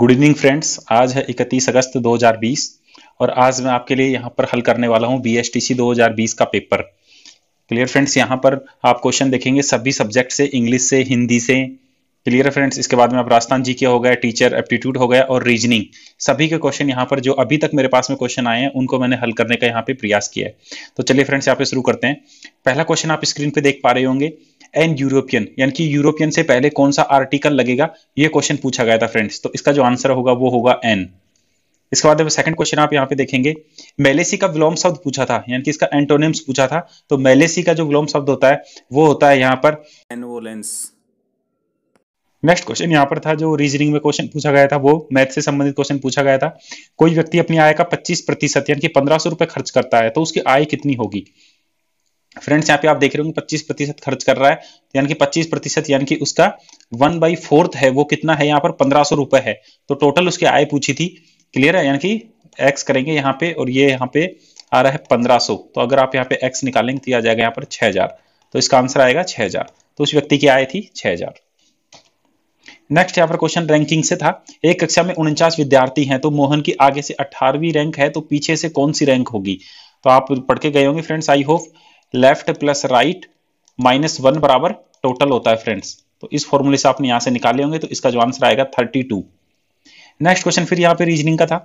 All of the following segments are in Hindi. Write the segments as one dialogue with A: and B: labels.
A: गुड इवनिंग फ्रेंड्स आज है 31 अगस्त 2020 और आज मैं आपके लिए यहाँ पर हल करने वाला हूँ बी एस टी सी दो का पेपर क्लियर फ्रेंड्स यहाँ पर आप क्वेश्चन देखेंगे सभी सब्जेक्ट से इंग्लिश से हिंदी से क्लियर फ्रेंड्स इसके बाद में आप राजस्थान जी के हो गया टीचर एप्टीट्यूड हो गया और रीजनिंग सभी के क्वेश्चन यहाँ पर जो अभी तक मेरे पास में क्वेश्चन आए हैं उनको मैंने हल करने का यहाँ पे प्रयास किया है तो चलिए फ्रेंड्स यहाँ पे शुरू करते हैं पहला क्वेश्चन आप स्क्रीन पे देख पा रहे होंगे एंड यूरोपियन यानी कि यूरोपियन से पहले कौन सा आर्टिकल लगेगा ये क्वेश्चन पूछा गया था फ्रेंड्स तो इसका जो आंसर होगा वो होगा एन इसके बाद सेकंड क्वेश्चन आप यहाँ पे देखेंगे मेलेसी का विलोम शब्द पूछा था यानी कि इसका एंटोनिम्स पूछा था तो मेलेसी का जो विलोम शब्द होता है वो होता है यहाँ पर एनवोलेंस नेक्स्ट क्वेश्चन यहाँ पर था जो रीजनिंग में क्वेश्चन पूछा गया था वो मैथ से संबंधित क्वेश्चन पूछा गया था कोई व्यक्ति अपनी आय का 25 प्रतिशत यानी कि पंद्रह सौ रुपए खर्च करता है तो उसकी आय कितनी होगी फ्रेंड्स यहाँ पे आप देख रहे होंगे 25 प्रतिशत खर्च कर रहा है तो यानी कि 25 प्रतिशत यानी कि उसका वन बाई फोर्थ है वो कितना है यहाँ पर पंद्रह सौ रुपए है तो टोटल उसकी आय पूछी थी क्लियर है यानी कि एक्स करेंगे यहाँ पे और ये यहाँ पे आ रहा है पंद्रह सौ तो अगर आप यहाँ पे एक्स निकालेंगे तो आ जाएगा यहाँ पर छह हजार तो इसका आंसर आएगा छह हजार तो उस व्यक्ति की आय थी छह हजार नेक्स्ट यहाँ पर क्वेश्चन रैंकिंग से था एक कक्षा में उनचास विद्यार्थी हैं तो मोहन की आगे से अठारहवीं रैंक है तो पीछे से कौन सी रैंक होगी तो आप पढ़ के गए होंगे friends I hope left plus right minus one बराबर टोटल होता है फ्रेंड्स तो इस फॉर्मूले से आपने यहां से निकाले होंगे तो इसका जो आंसर आएगा थर्टी टू नेक्स्ट क्वेश्चन फिर यहाँ पे रीजनिंग का था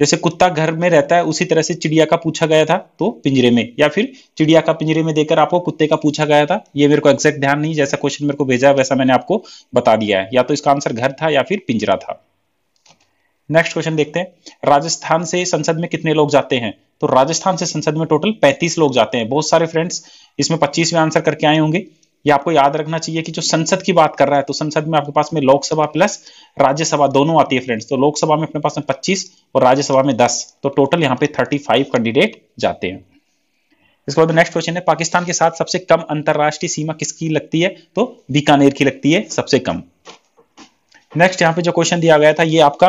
A: जैसे कुत्ता घर में रहता है उसी तरह से चिड़िया का पूछा गया था तो पिंजरे में या फिर चिड़िया का पिंजरे में देकर आपको कुत्ते का पूछा गया था ये मेरे को एग्जैक्ट ध्यान नहीं जैसा क्वेश्चन मेरे को भेजा है वैसा मैंने आपको बता दिया है या तो इसका आंसर घर था या फिर पिंजरा था नेक्स्ट क्वेश्चन देखते हैं राजस्थान से संसद में कितने लोग जाते हैं तो राजस्थान से संसद में टोटल 35 लोग जाते हैं बहुत सारे फ्रेंड्स इसमें 25 में आंसर करके आए होंगे ये आपको याद रखना चाहिए कि जो संसद की बात कर रहा है तो संसद में आपके पास में लोकसभा प्लस राज्यसभा दोनों आती है फ्रेंड्स तो लोकसभा में अपने पास में पच्चीस और राज्यसभा में दस तो टोटल यहाँ पे थर्टी कैंडिडेट जाते हैं इसके बाद नेक्स्ट क्वेश्चन है पाकिस्तान के साथ सबसे कम अंतरराष्ट्रीय सीमा किसकी लगती है तो बीकानेर की लगती है सबसे कम नेक्स्ट यहाँ पे जो क्वेश्चन दिया गया था ये आपका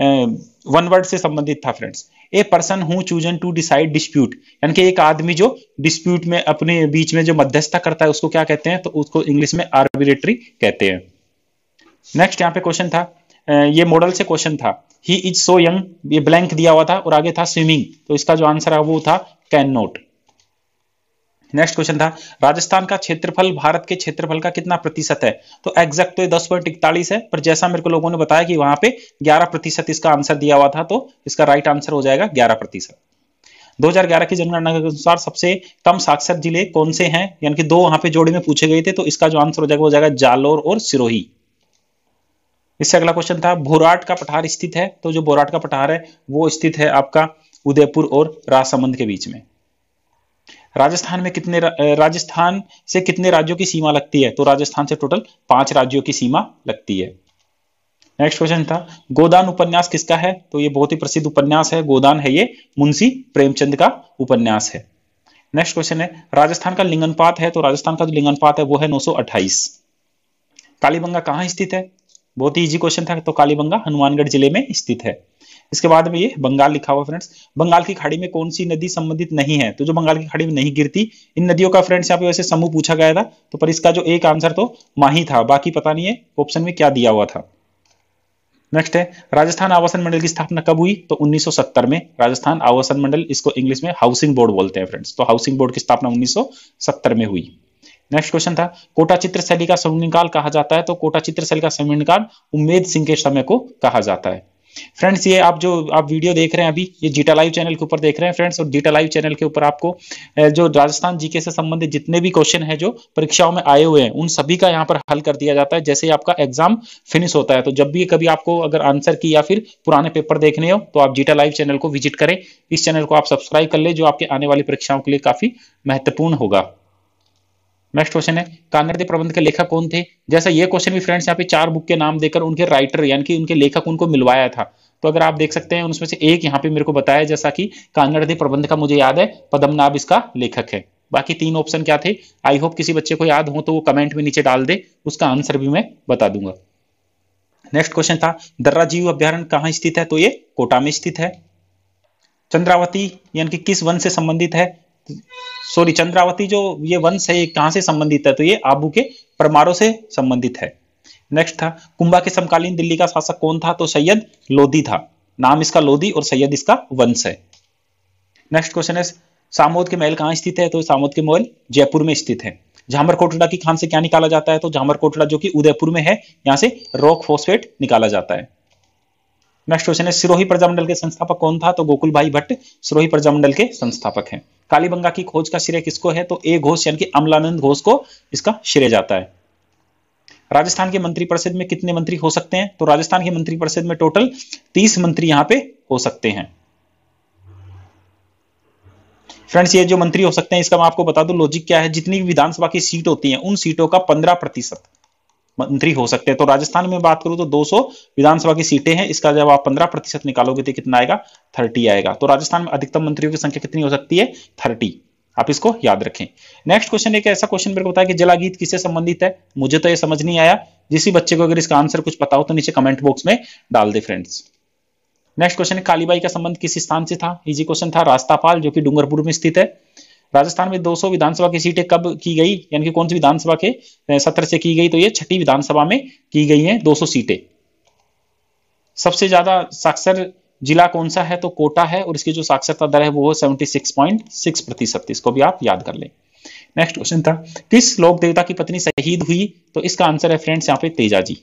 A: वन वर्ड से संबंधित था friends a person who chosen to decide dispute यानी कि एक आदमी जो डिस्प्यूट में अपने बीच में जो मध्यस्थता करता है उसको क्या कहते हैं तो उसको इंग्लिश में आर्बिरेटरी कहते हैं नेक्स्ट यहाँ पे क्वेश्चन था ये मॉडल से क्वेश्चन था ही इज सो यंग ये ब्लैंक दिया हुआ था और आगे था स्विमिंग तो इसका जो आंसर है वो था कैन नोट नेक्स्ट क्वेश्चन था राजस्थान का क्षेत्रफल भारत के क्षेत्रफल का कितना प्रतिशत है तो एग्जैक्ट तो दस पॉइंट इकतालीस है पर जैसा मेरे को लोगों ने बताया कि वहां पे ग्यारह प्रतिशत इसका आंसर दिया हुआ था तो इसका राइट आंसर हो जाएगा ग्यारह प्रतिशत ग्यारह की जनगणना के अनुसार सबसे कम साक्षर जिले कौन से हैं यानी कि दो वहां पे जोड़ी में पूछे गए थे तो इसका जो आंसर हो जाएगा वो जाएगा जालोर और सिरोही इससे अगला क्वेश्चन था भोराट का पठार स्थित है तो जो भोराट का पठार है वो स्थित है आपका उदयपुर और राजसमंद के बीच में राजस्थान में कितने राजस्थान से कितने राज्यों की सीमा लगती है तो राजस्थान से टोटल पांच राज्यों की सीमा लगती है नेक्स्ट क्वेश्चन था गोदान उपन्यास किसका है तो ये बहुत ही प्रसिद्ध उपन्यास है गोदान है ये मुंशी प्रेमचंद का उपन्यास है नेक्स्ट क्वेश्चन है राजस्थान का लिंगनपात है तो राजस्थान का जो लिंगनपात है वो है 928 कालीबंगा कहाँ स्थित है बहुत ही इजी क्वेश्चन था तो कालीबंगा हनुमानगढ़ जिले में स्थित है इसके बाद में ये बंगाल लिखा हुआ फ्रेंड्स बंगाल की खाड़ी में कौन सी नदी संबंधित नहीं है तो जो बंगाल की खाड़ी में नहीं गिरती इन नदियों का फ्रेंड्स यहाँ पे वैसे समूह पूछा गया था तो पर इसका जो एक आंसर तो माही था बाकी पता नहीं है ऑप्शन में क्या दिया हुआ था नेक्स्ट है राजस्थान आवासन मंडल की स्थापना कब हुई तो 1970 में राजस्थान आवासन मंडल इसको इंग्लिश में हाउसिंग बोर्ड बोलते हैं फ्रेंड्स तो हाउसिंग बोर्ड की स्थापना 1970 में हुई नेक्स्ट क्वेश्चन था कोटा चित्र शैली का समयकाल कहा जाता है तो कोटा चित्र शैली का संविकाल उम्मेद सिंह के समय को कहा जाता है फ्रेंड्स ये आप जो आप वीडियो देख रहे हैं अभी ये जीटा लाइव चैनल के ऊपर देख रहे हैं फ्रेंड्स और जीटा लाइव चैनल के ऊपर आपको जो राजस्थान जीके से संबंधित जितने भी क्वेश्चन है जो परीक्षाओं में आए हुए हैं उन सभी का यहाँ पर हल कर दिया जाता है जैसे ही आपका एग्जाम फिनिश होता है तो जब भी कभी आपको अगर आंसर की या फिर पुराने पेपर देखने हो तो आप जीटा लाइव चैनल को विजिट करें इस चैनल को आप सब्सक्राइब कर ले जो आपके आने वाली परीक्षाओं के लिए काफी महत्वपूर्ण होगा नेक्स्ट क्वेश्चन है कांगड़े प्रबंध के लेखक कौन थे जैसा ये क्वेश्चन भी फ्रेंड्स यहाँ पे चार बुक के नाम देकर उनके राइटर यानी कि उनके लेखक उनको मिलवाया था तो अगर आप देख सकते हैं उसमें से एक यहाँ पे मेरे को बताया जैसा कि कांगड़े प्रबंध का मुझे याद है पदमनाभ इसका लेखक है बाकी तीन ऑप्शन क्या थे आई होप किसी बच्चे को याद हो तो वो कमेंट में नीचे डाल दे उसका आंसर भी मैं बता दूंगा नेक्स्ट क्वेश्चन था दर्रा जीव अभ्यारण कहाँ स्थित है तो ये कोटा में स्थित है चंद्रावती यानी कि किस वन से संबंधित है सॉरी चंद्रावती जो ये वंश है ये कहां से संबंधित है तो ये आबू के परमारों से संबंधित है नेक्स्ट था कुंभा के समकालीन दिल्ली का शासक कौन था तो सैयद लोधी था नाम इसका लोधी और सैयद इसका वंश है नेक्स्ट क्वेश्चन है सामोद के महल कहाँ स्थित है तो सामोद के महल जयपुर में स्थित है झामर कोटड़ा की खान से क्या निकाला जाता है तो झामर कोटड़ा जो कि उदयपुर में है यहाँ से रॉक फोस्फेट निकाला जाता है नेक्स्ट क्वेश्चन है सिरोही प्रजामंडल के संस्थापक कौन था तो गोकुल भाई भट्ट सिरोही प्रजामंडल के संस्थापक हैं कालीबंगा की खोज का श्रेय किसको है तो ए घोष यानी कि अमलानंद घोष को इसका श्रेय जाता है राजस्थान के मंत्रिपरिषद में कितने मंत्री हो सकते हैं तो राजस्थान के मंत्रिपरिषद में टोटल तीस मंत्री यहां पे हो सकते हैं फ्रेंड्स ये जो मंत्री हो सकते हैं इसका मैं आपको बता दूं लॉजिक क्या है जितनी भी विधानसभा की सीट होती है उन सीटों का पंद्रह प्रतिशत मंत्री हो सकते हैं तो राजस्थान में बात करूं तो 200 विधानसभा की सीटें हैं इसका जब आप 15 प्रतिशत निकालोगे तो कितना आएगा 30 आएगा तो राजस्थान में अधिकतम मंत्रियों की संख्या कितनी हो सकती है 30 आप इसको याद रखें नेक्स्ट क्वेश्चन एक ऐसा क्वेश्चन मेरे को बताया कि जलागीत किससे संबंधित है मुझे तो यह समझ नहीं आया जिस बच्चे को अगर इसका आंसर कुछ पता हो तो नीचे कमेंट बॉक्स में डाल दे फ्रेंड्स नेक्स्ट क्वेश्चन है कालीबाई का संबंध किस स्थान से था इजी क्वेश्चन था रास्तापाल जो कि डूंगरपुर में स्थित है राजस्थान में 200 विधानसभा की सीटें कब की गई यानी कि कौन सी विधानसभा के सत्र से की गई तो ये छठी विधानसभा में की गई है 200 सीटें सबसे ज्यादा साक्षर जिला कौन सा है तो कोटा है और इसकी जो साक्षरता दर है वो सेवेंटी सिक्स पॉइंट सिक्स प्रतिशत इसको भी आप याद कर लें नेक्स्ट क्वेश्चन था किस लोक देवता की पत्नी शहीद हुई तो इसका आंसर है फ्रेंड्स यहाँ पे तेजा जी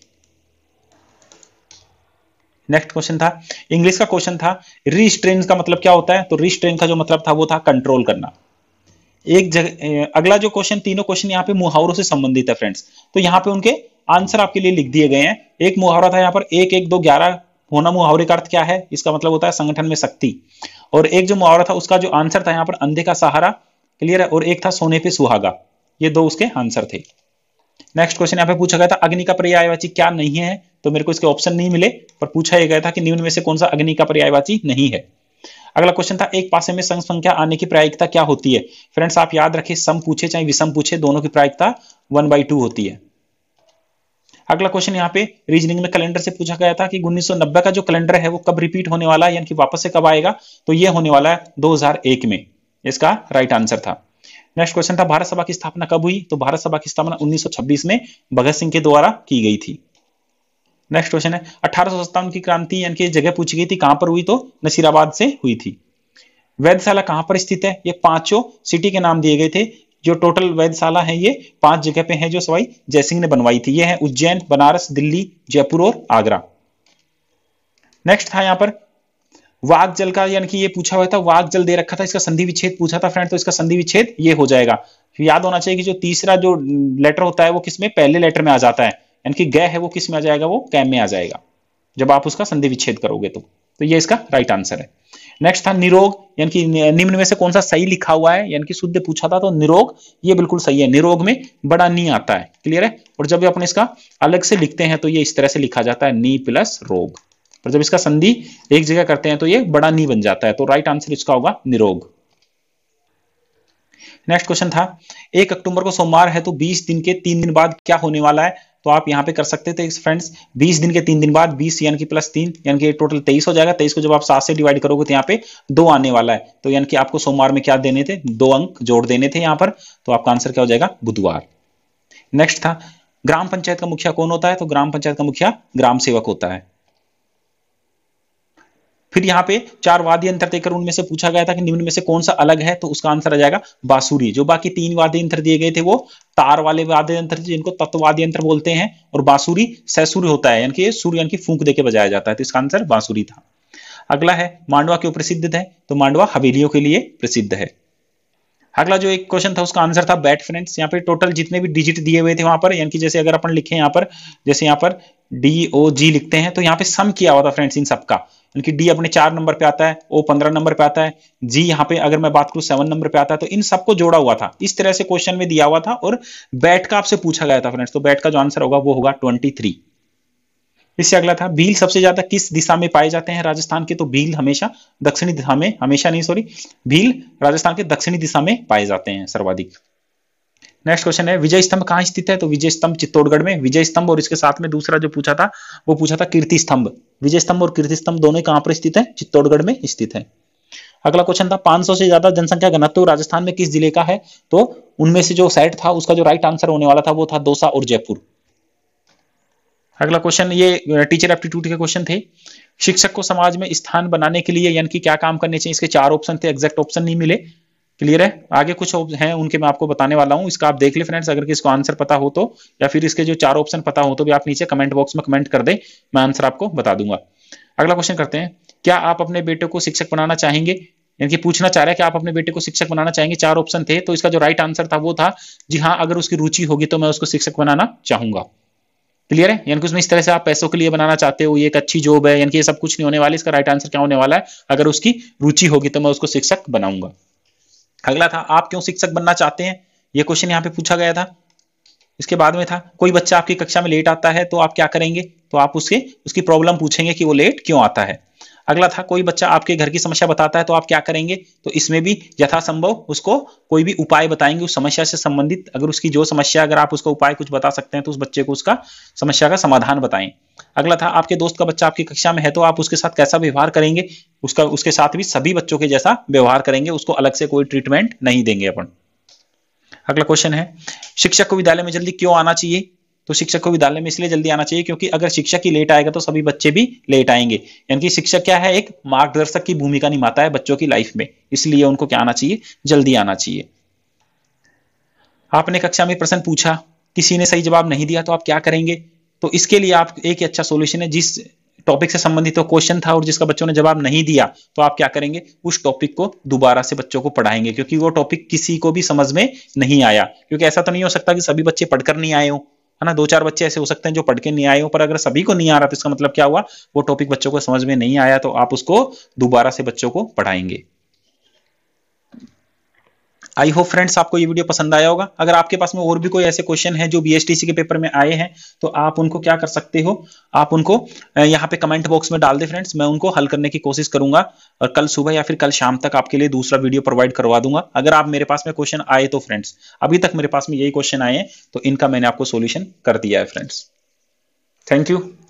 A: नेक्स्ट क्वेश्चन था इंग्लिश का क्वेश्चन था रिस्ट्रेन का मतलब क्या होता है तो रिस्ट्रेन का जो मतलब था वो था कंट्रोल करना एक जगह अगला जो क्वेश्चन तीनों क्वेश्चन यहाँ पे मुहावरों से संबंधित है फ्रेंड्स तो यहाँ पे उनके आंसर आपके लिए लिख दिए गए हैं एक मुहावरा था यहाँ पर एक एक दो ग्यारह होना मुहावरे का अर्थ क्या है इसका मतलब होता है संगठन में शक्ति और एक जो मुहावरा था उसका जो आंसर था यहाँ पर अंधे का सहारा क्लियर है और एक था सोने पे सुहागा ये दो उसके आंसर थे नेक्स्ट क्वेश्चन यहाँ पे पूछा गया था अग्नि का पर्यायवाची क्या नहीं है तो मेरे को इसके ऑप्शन नहीं मिले पर पूछा यह गया था कि निम्न में से कौन सा अग्नि का पर्यायवाची नहीं है अगला क्वेश्चन था एक पासे में संघ संख्या आने की प्रायिकता क्या होती है फ्रेंड्स आप याद रखें सम पूछे चाहे विषम पूछे दोनों की प्रायिकता वन बाई टू होती है अगला क्वेश्चन यहाँ पे रीजनिंग में कैलेंडर से पूछा गया था कि 1990 का जो कैलेंडर है वो कब रिपीट होने वाला है यानी कि वापस से कब आएगा तो ये होने वाला है 2001 में इसका राइट आंसर था नेक्स्ट क्वेश्चन था भारत सभा की स्थापना कब हुई तो भारत सभा की स्थापना 1926 में भगत सिंह के द्वारा की गई थी नेक्स्ट क्वेश्चन है अठारह की क्रांति यानी कि जगह पूछी गई थी कहां पर हुई तो नसीराबाद से हुई थी वैधशाला कहां पर स्थित है ये पांचों सिटी के नाम दिए गए थे जो टोटल वैधशाला है ये पांच जगह पे है जो सवाई जयसिंह ने बनवाई थी ये है उज्जैन बनारस दिल्ली जयपुर और आगरा नेक्स्ट था यहाँ पर वाग जल का यानी कि ये पूछा हुआ था वाग जल दे रखा था इसका संधि विच्छेद पूछा था फ्रेंड तो इसका संधि विच्छेद ये हो जाएगा याद होना चाहिए कि जो तीसरा जो लेटर होता है वो किसमें पहले लेटर में आ जाता है यानी कि गय है वो किस में आ जाएगा वो कैम में आ जाएगा जब आप उसका संधि विच्छेद करोगे तो तो ये इसका राइट आंसर है नेक्स्ट था निरोग यानी कि निम्न में से कौन सा सही लिखा हुआ है यानी कि शुद्ध पूछा था तो निरोग ये बिल्कुल सही है निरोग में बड़ा नी आता है क्लियर है और जब अपन इसका अलग से लिखते हैं तो ये इस तरह से लिखा जाता है नी प्लस रोग और जब इसका संधि एक जगह करते हैं तो ये बड़ा नी बन जाता है तो राइट आंसर इसका होगा निरोग नेक्स्ट क्वेश्चन था एक अक्टूबर को सोमवार है तो बीस दिन के तीन दिन बाद क्या होने वाला है तो आप यहाँ पे कर सकते थे फ्रेंड्स 20 दिन के तीन दिन बाद 20 यानी कि प्लस तीन यानी कि टोटल 23 हो जाएगा 23 को जब आप सात से डिवाइड करोगे तो यहाँ पे दो आने वाला है तो यानी कि आपको सोमवार में क्या देने थे दो अंक जोड़ देने थे यहाँ पर तो आपका आंसर क्या हो जाएगा बुधवार नेक्स्ट था ग्राम पंचायत का मुखिया कौन होता है तो ग्राम पंचायत का मुखिया ग्राम सेवक होता है फिर यहाँ पे चार वाद्य यंत्र देकर उनमें से पूछा गया था कि निम्न में से कौन सा अलग है तो उसका आंसर आ जाएगा बांसुरी जो बाकी तीन वाद्य यंत्र दिए गए थे वो तार वाले वाद्य यंत्र जिनको तत्ववाद्य यंत्र बोलते हैं और बांसुरी सैसुर होता है यानी कि सूर्य यानी कि फूंक देकर बजाया जाता है तो इसका आंसर बांसुरी था अगला है मांडवा क्यों प्रसिद्ध है तो मांडवा हवेलियों के लिए प्रसिद्ध है अगला जो एक क्वेश्चन था उसका आंसर था बैट फ्रेंड्स यहाँ पे टोटल जितने भी डिजिट दिए हुए थे वहां पर यानी कि जैसे अगर अपन लिखे यहाँ पर जैसे यहाँ पर डी ओ जी लिखते हैं तो यहाँ पे सम किया हुआ था फ्रेंड्स इन सबका कि डी अपने चार नंबर पे आता है ओ पंद्रह नंबर पे आता है जी यहाँ पे अगर मैं बात करूँ सेवन नंबर पे आता है तो इन सबको जोड़ा हुआ था इस तरह से क्वेश्चन में दिया हुआ था और बैट का आपसे पूछा गया था फ्रेंड्स तो बैट का जो आंसर होगा वो होगा ट्वेंटी थ्री इससे अगला था भील सबसे ज्यादा किस दिशा में पाए जाते हैं राजस्थान के तो भील हमेशा दक्षिणी दिशा में हमेशा नहीं सॉरी भील राजस्थान के दक्षिणी दिशा में पाए जाते हैं सर्वाधिक नेक्स्ट क्वेश्चन है विजय स्तंभ कहाँ स्थित है तो विजय स्तंभ चित्तौड़गढ़ में विजय स्तंभ और इसके साथ में दूसरा जो पूछा था वो पूछा था कीर्ति स्तंभ विजय स्तंभ और कीर्ति स्तंभ दोनों कहां पर स्थित है चित्तौड़गढ़ में स्थित है अगला क्वेश्चन था 500 से ज्यादा जनसंख्या घनत्व राजस्थान में किस जिले का है तो उनमें से जो साइट था उसका जो राइट आंसर होने वाला था वो था दोसा और जयपुर अगला क्वेश्चन ये टीचर एप्टीट्यूड के क्वेश्चन थे शिक्षक को समाज में स्थान बनाने के लिए यानी कि क्या काम करने चाहिए इसके चार ऑप्शन थे एग्जैक्ट ऑप्शन नहीं मिले क्लियर है आगे कुछ हैं उनके मैं आपको बताने वाला हूँ इसका आप देख ले फ्रेंड्स अगर किसको आंसर पता हो तो या फिर इसके जो चार ऑप्शन पता हो तो भी आप नीचे कमेंट बॉक्स में कमेंट कर दें मैं आंसर आपको बता दूंगा अगला क्वेश्चन करते हैं क्या आप अपने बेटे को शिक्षक बनाना चाहेंगे यानी कि पूछना चाह रहे हैं कि आप अपने बेटे को शिक्षक बनाना चाहेंगे चार ऑप्शन थे तो इसका जो राइट आंसर था वो था जी हाँ अगर उसकी रुचि होगी तो मैं उसको शिक्षक बनाना चाहूंगा क्लियर है यानी कि उसमें इस तरह से आप पैसों के लिए बनाना चाहते हो ये एक अच्छी जॉब है यानी कि ये सब कुछ नहीं होने वाला इसका राइट आंसर क्या होने वाला है अगर उसकी रुचि होगी तो मैं उसको शिक्षक बनाऊंगा अगला था आप क्यों शिक्षक बनना चाहते हैं ये क्वेश्चन यहाँ पे पूछा गया था इसके बाद में था कोई बच्चा आपकी कक्षा में लेट आता है तो आप क्या करेंगे तो आप उसके उसकी प्रॉब्लम पूछेंगे कि वो लेट क्यों आता है अगला था कोई बच्चा आपके घर की समस्या बताता है तो आप क्या करेंगे तो इसमें भी यथासंभव उसको कोई भी उपाय बताएंगे उस समस्या से संबंधित अगर उसकी जो समस्या अगर आप उसका उपाय कुछ बता सकते हैं तो उस बच्चे को उसका समस्या का समाधान बताएं अगला था आपके दोस्त का बच्चा आपकी कक्षा में है तो आप उसके साथ कैसा व्यवहार करेंगे उसका उसके साथ भी सभी बच्चों के जैसा व्यवहार करेंगे उसको अलग से कोई ट्रीटमेंट नहीं देंगे अपन अगला क्वेश्चन है शिक्षक को विद्यालय में जल्दी क्यों आना चाहिए तो शिक्षक को विद्यालय में इसलिए जल्दी आना चाहिए क्योंकि अगर शिक्षक ही लेट आएगा तो सभी बच्चे भी लेट आएंगे यानी कि शिक्षक क्या है एक मार्गदर्शक की भूमिका निभाता है बच्चों की लाइफ में इसलिए उनको क्या आना चाहिए जल्दी आना चाहिए आपने कक्षा में प्रश्न पूछा किसी ने सही जवाब नहीं दिया तो आप क्या करेंगे तो इसके लिए आप एक अच्छा सोल्यूशन है जिस टॉपिक से संबंधित तो क्वेश्चन था और जिसका बच्चों ने जवाब नहीं दिया तो आप क्या करेंगे उस टॉपिक को दोबारा से बच्चों को पढ़ाएंगे क्योंकि वो टॉपिक किसी को भी समझ में नहीं आया क्योंकि ऐसा तो नहीं हो सकता कि सभी बच्चे पढ़कर नहीं आए हों है ना दो चार बच्चे ऐसे हो सकते हैं जो पढ़ के नहीं आए हो पर अगर सभी को नहीं आ रहा तो इसका मतलब क्या हुआ वो टॉपिक बच्चों को समझ में नहीं आया तो आप उसको दोबारा से बच्चों को पढ़ाएंगे आई होप फ्रेंड्स आपको ये वीडियो पसंद आया होगा अगर आपके पास में और भी कोई ऐसे क्वेश्चन है जो सी के पेपर में आए हैं तो आप उनको क्या कर सकते हो आप उनको यहाँ पे कमेंट बॉक्स में डाल दे फ्रेंड्स मैं उनको हल करने की कोशिश करूंगा और कल सुबह या फिर कल शाम तक आपके लिए दूसरा वीडियो प्रोवाइड करवा दूंगा अगर आप मेरे पास में क्वेश्चन आए तो फ्रेंड्स अभी तक मेरे पास में यही क्वेश्चन आए हैं तो इनका मैंने आपको सोल्यूशन कर दिया है फ्रेंड्स थैंक यू